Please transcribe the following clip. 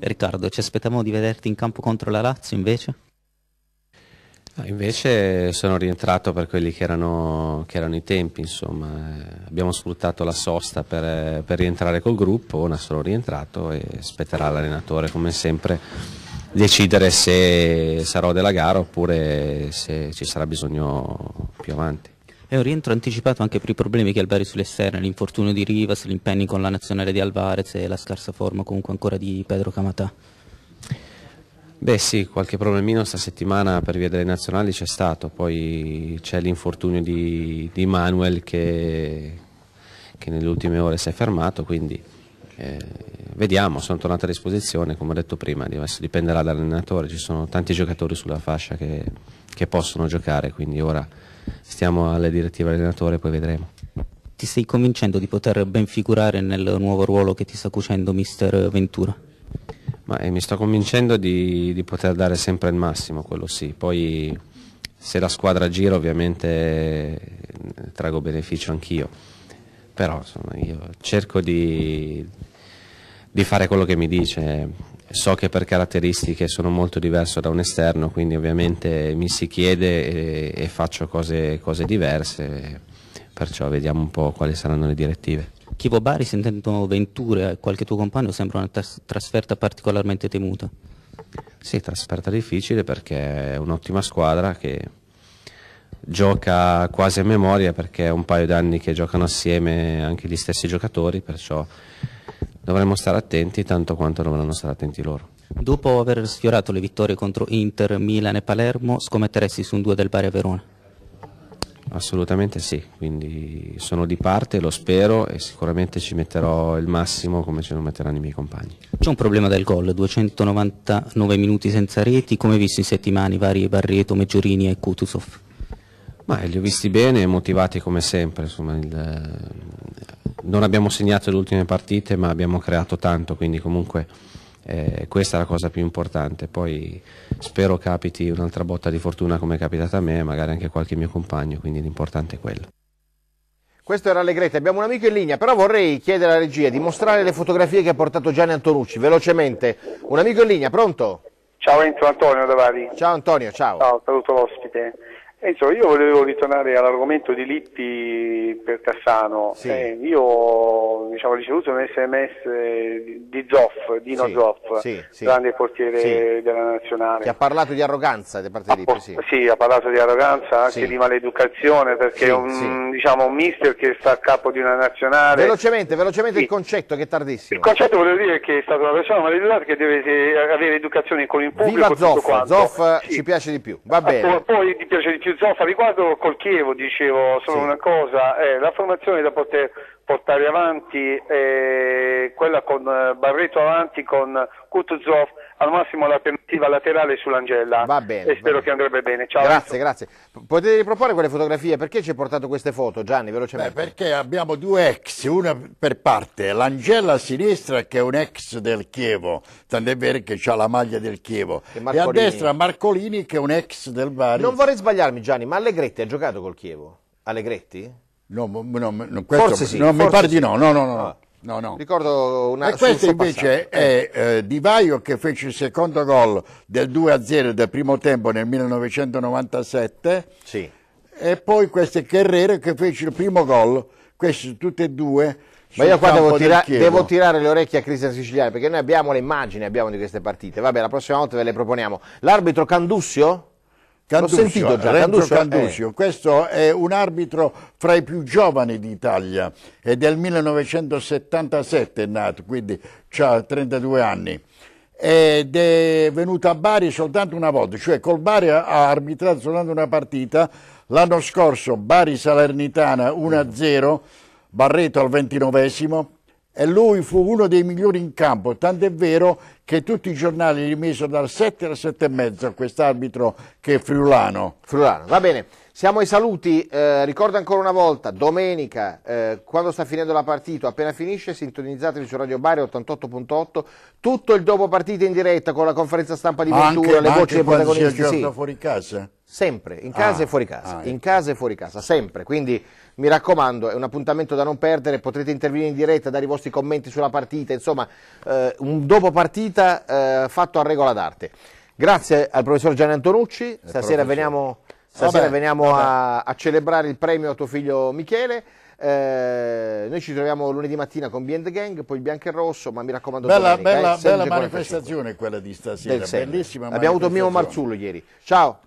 Riccardo, ci aspettavamo di vederti in campo contro la Lazio invece? Ah, invece sono rientrato per quelli che erano, che erano i tempi, insomma. abbiamo sfruttato la sosta per, per rientrare col gruppo, ora sono rientrato e aspetterà l'allenatore come sempre decidere se sarò della gara oppure se ci sarà bisogno più avanti. È un rientro anticipato anche per i problemi che Alberi sull'esterno, l'infortunio di Rivas, l'impegno con la nazionale di Alvarez e la scarsa forma comunque ancora di Pedro Camatà. Beh sì, qualche problemino sta settimana per via delle nazionali c'è stato, poi c'è l'infortunio di, di, Manuel che, che, nelle ultime ore si è fermato, quindi eh, vediamo, sono tornato a disposizione, come ho detto prima, adesso dipenderà dall'allenatore, ci sono tanti giocatori sulla fascia che, che possono giocare, quindi ora stiamo alle direttive dell'allenatore e poi vedremo. Ti stai convincendo di poter ben figurare nel nuovo ruolo che ti sta cucendo mister Ventura? Ma, eh, mi sto convincendo di, di poter dare sempre il massimo, quello sì, poi se la squadra gira ovviamente eh, trago beneficio anch'io però insomma, io cerco di, di fare quello che mi dice. So che per caratteristiche sono molto diverso da un esterno, quindi ovviamente mi si chiede e, e faccio cose, cose diverse, perciò vediamo un po' quali saranno le direttive. Chivo Bari, sentendo Venture qualche tuo compagno, sembra una trasferta particolarmente temuta. Sì, trasferta difficile perché è un'ottima squadra che gioca quasi a memoria perché è un paio d'anni che giocano assieme anche gli stessi giocatori, perciò dovremmo stare attenti tanto quanto dovranno stare attenti loro. Dopo aver sfiorato le vittorie contro Inter, Milan e Palermo, scommetteresti su un 2 del Bari a Verona? Assolutamente sì, quindi sono di parte, lo spero e sicuramente ci metterò il massimo come ce lo metteranno i miei compagni. C'è un problema del gol, 299 minuti senza reti, come hai visto in settimane vari Barrieto, Meggiorini e Kutuzov? Ma li ho visti bene, motivati come sempre, insomma, il, non abbiamo segnato le ultime partite ma abbiamo creato tanto quindi comunque eh, questa è la cosa più importante poi spero capiti un'altra botta di fortuna come è capitata a me magari anche a qualche mio compagno quindi l'importante è quello questo era Allegretti, abbiamo un amico in linea, però vorrei chiedere alla regia di mostrare le fotografie che ha portato Gianni Antonucci, velocemente. Un amico in linea, pronto? Ciao Enzo Antonio da Davari. Ciao Antonio, ciao. Ciao, saluto l'ospite. Eh, io volevo ritornare all'argomento di Lippi per Cassano. Sì. Eh, io diciamo, ho ricevuto un sms di Zoff, Dino sì, Zoff, sì, grande portiere della nazionale. Che ha parlato di arroganza da parte di Lippi. Sì. sì, ha parlato di arroganza, anche di maleducazione, perché è un, diciamo, un, mister che sta a capo di una nazionale. Velocemente, velocemente il concetto, che è tardissimo. Il concetto volevo dire che è stata una persona maleducata che deve eh, avere educazione con il pubblico. Viva Zoff, Zoff ci piace di più, va bene. Poi, poi ti piace di più più zoffa riguardo col Chievo, dicevo solo sì. una cosa, eh, la formazione da poter portare avanti, eh, quella con eh, Barreto avanti, con Kutuzov al massimo l'alternativa laterale sull'Angella. Va bene. E spero bene. che andrebbe bene. Ciao. Grazie, grazie. Potete riproporre quelle fotografie? Perché ci hai portato queste foto, Gianni, velocemente? Beh, perché abbiamo due ex, una per parte. L'Angella a sinistra che è un ex del Chievo, tant'è vero che ha la maglia del Chievo. E, e, a destra Marcolini che è un ex del Bari. Non vorrei sbagliarmi, Gianni, ma Allegretti ha giocato col Chievo? Allegretti? No, no, no questo, forse sì, no, forse mi pare sì. di no, no, no. no. Ah. No, no. Ricordo una, e questo invece passato. è eh. eh, Di Vaio che fece il secondo gol del 2-0 del primo tempo nel 1997 sì. e poi questo è Carrere che fece il primo gol, questi tutti e due ma io qua devo, tira devo, tirare le orecchie a Cristian Siciliano perché noi abbiamo le immagini abbiamo di queste partite. Vabbè, la prossima volta ve le proponiamo. L'arbitro Candussio? Canduccio, L'ho sentito già, Renzo Canduccio, eh. questo è un arbitro fra i più giovani d'Italia, è del 1977 è nato, quindi ha 32 anni ed è venuto a Bari soltanto una volta, cioè col Bari ha arbitrato soltanto una partita, l'anno scorso Bari-Salernitana 1-0, mm. Barreto al ventinovesimo, e lui fu uno dei migliori in campo, tanto è vero che tutti i giornali li misero dal 7 al 7 e mezzo a quest'arbitro che è Friulano. Friulano, va bene. Siamo ai saluti, eh, ricordo ancora una volta, domenica, eh, quando sta finendo la partita, appena finisce, sintonizzatevi su Radio Bari 88.8, tutto il dopo partita in diretta con la conferenza stampa di Ventura, anche, le voci dei protagonisti. Anche quando si è sì. fuori casa? Sempre, in casa ah, e fuori casa, ah, in ecco. casa e fuori casa, sempre. Quindi mi raccomando, è un appuntamento da non perdere, potrete intervenire in diretta, dare i vostri commenti sulla partita, insomma, eh, un dopo partita eh, fatto a regola d'arte. Grazie al professor Gianni Antonucci, eh, stasera veniamo, stasera vabbè, veniamo vabbè. A, a, celebrare il premio a tuo figlio Michele. Eh, noi ci troviamo lunedì mattina con Beyond Gang, poi il bianco e il rosso, ma mi raccomando Bella, domenica, bella, eh, bella manifestazione quella di stasera, bellissima Abbiamo avuto Mimo Marzullo ieri. Ciao!